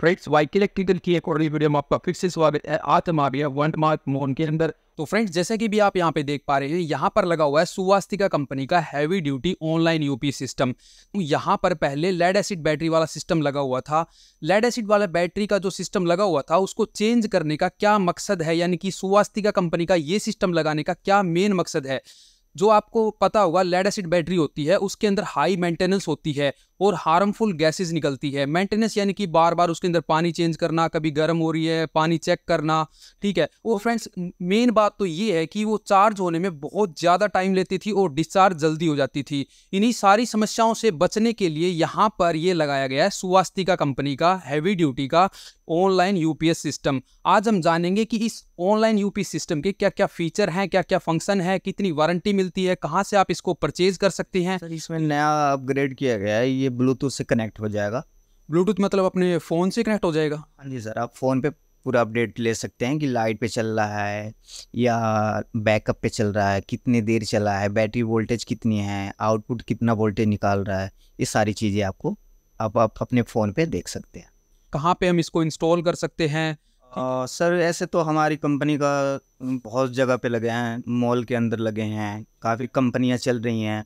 friends वाइकिल electrical की एक और वीडियो में आपका फिर से स्वागत है आत्म आ गया वन मार्क मोन के अंदर तो फ्रेंड्स जैसे कि भी आप यहां पे देख पा रहे हैं यहां पर लगा हुआ है सुवास्तिका कंपनी का heavy duty online UPS system तो यहाँ पर पहले लेड एसिड बैटरी वाला सिस्टम लगा हुआ था लेड एसिड वाला बैटरी का जो सिस्टम लगा हुआ था उसको चेंज करने का क्या मकसद है यानी कि सुवास्तिका कंपनी का ये सिस्टम लगाने का क्या मेन मकसद है जो आपको पता होगा लेड एसिड बैटरी होती है उसके अंदर हाई मेंटेनेंस होती है और हार्मफुल गैसेस निकलती है मेंटेनेंस यानी कि बार बार उसके अंदर पानी चेंज करना कभी गर्म हो रही है पानी चेक करना ठीक है और फ्रेंड्स मेन बात तो ये है कि वो चार्ज होने में बहुत ज़्यादा टाइम लेती थी और डिस्चार्ज जल्दी हो जाती थी इन्हीं सारी समस्याओं से बचने के लिए यहाँ पर ये लगाया गया है सुवास्तिका कंपनी का हैवी ड्यूटी का ऑनलाइन यूपीएस सिस्टम आज हम जानेंगे कि इस ऑनलाइन यूपी सिस्टम के क्या क्या फीचर हैं क्या क्या फंक्शन है कितनी वारंटी मिलती है कहाँ से आप इसको परचेज कर सकते हैं सर इसमें नया अपग्रेड किया गया है ये ब्लूटूथ से कनेक्ट हो जाएगा ब्लूटूथ मतलब अपने फ़ोन से कनेक्ट हो जाएगा हाँ जी सर आप फ़ोन पे पूरा अपडेट ले सकते हैं कि लाइट पे चल रहा है या बैकअप पे चल रहा है कितनी देर चला है बैटरी वोल्टेज कितनी है आउटपुट कितना वोल्टेज निकाल रहा है ये सारी चीज़ें आपको आप, आप अपने फ़ोन पे देख सकते हैं कहाँ पे हम इसको इंस्टॉल कर सकते हैं आ, सर ऐसे तो हमारी कंपनी का बहुत जगह पे लगे हैं मॉल के अंदर लगे हैं काफ़ी कंपनियां चल रही हैं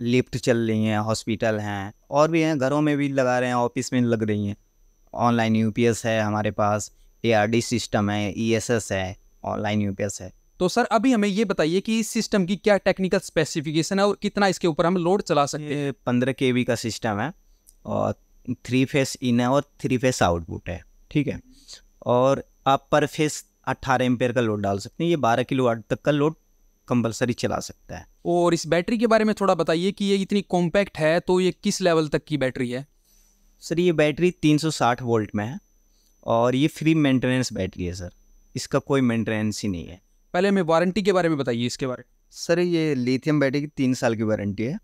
लिफ्ट चल रही हैं हॉस्पिटल हैं और भी हैं घरों में भी लगा रहे हैं ऑफिस में लग रही हैं ऑनलाइन यू है हमारे पास ए सिस्टम है ई e है ऑनलाइन यू है तो सर अभी हमें ये बताइए कि इस सिस्टम की क्या टेक्निकल स्पेसिफिकेशन है और कितना इसके ऊपर हम लोड चला सकते हैं पंद्रह के का सिस्टम है और थ्री फेस इन है और थ्री फेस आउटपुट है ठीक है और आप पर फेस अट्ठारह एम्पेयर का लोड डाल सकते हैं ये बारह किलो वाट तक का लोड कंपलसरी चला सकता है और इस बैटरी के बारे में थोड़ा बताइए कि ये इतनी कॉम्पैक्ट है तो ये किस लेवल तक की बैटरी है सर ये बैटरी 360 वोल्ट में है और ये फ्री मेंटेनेंस बैटरी है सर इसका कोई मेंटेनेंस ही नहीं है पहले हमें वारंटी के बारे में बताइए इसके बारे में सर ये लिथियम बैटरी की तीन साल की वारंटी है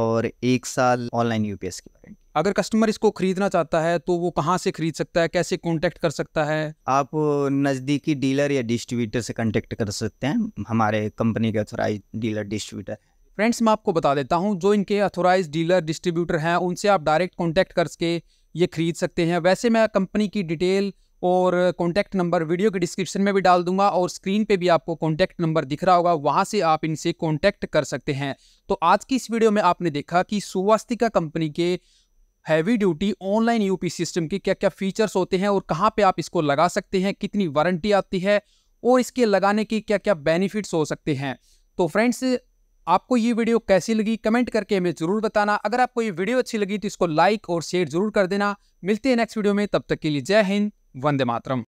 और एक साल ऑनलाइन यूपीएस की वारंटी अगर कस्टमर इसको खरीदना चाहता है तो वो कहाँ से खरीद सकता है कैसे कॉन्टेक्ट कर सकता है आप नज़दीकी डीलर या डिस्ट्रीब्यूटर से कॉन्टेक्ट कर सकते हैं हमारे कंपनी के अथोराइज डीलर डिस्ट्रीब्यूटर फ्रेंड्स मैं आपको बता देता हूँ जो इनके अथोराइज डीलर डिस्ट्रीब्यूटर हैं उनसे आप डायरेक्ट कॉन्टैक्ट करके ये खरीद सकते हैं वैसे मैं कंपनी की डिटेल और कॉन्टैक्ट नंबर वीडियो के डिस्क्रिप्शन में भी डाल दूंगा और स्क्रीन पे भी आपको कॉन्टैक्ट नंबर दिख रहा होगा वहाँ से आप इनसे कॉन्टैक्ट कर सकते हैं तो आज की इस वीडियो में आपने देखा कि सुवास्तिका कंपनी के heavy duty online UPS system के क्या क्या फीचर्स होते हैं और कहाँ पे आप इसको लगा सकते हैं कितनी वारंटी आती है और इसके लगाने के क्या क्या बेनिफिट्स हो सकते हैं तो फ्रेंड्स आपको ये वीडियो कैसी लगी कमेंट करके हमें ज़रूर बताना अगर आपको ये वीडियो अच्छी लगी तो इसको लाइक और शेयर जरूर कर देना मिलते हैं नेक्स्ट वीडियो में तब तक के लिए जय हिंद वंदे मातरम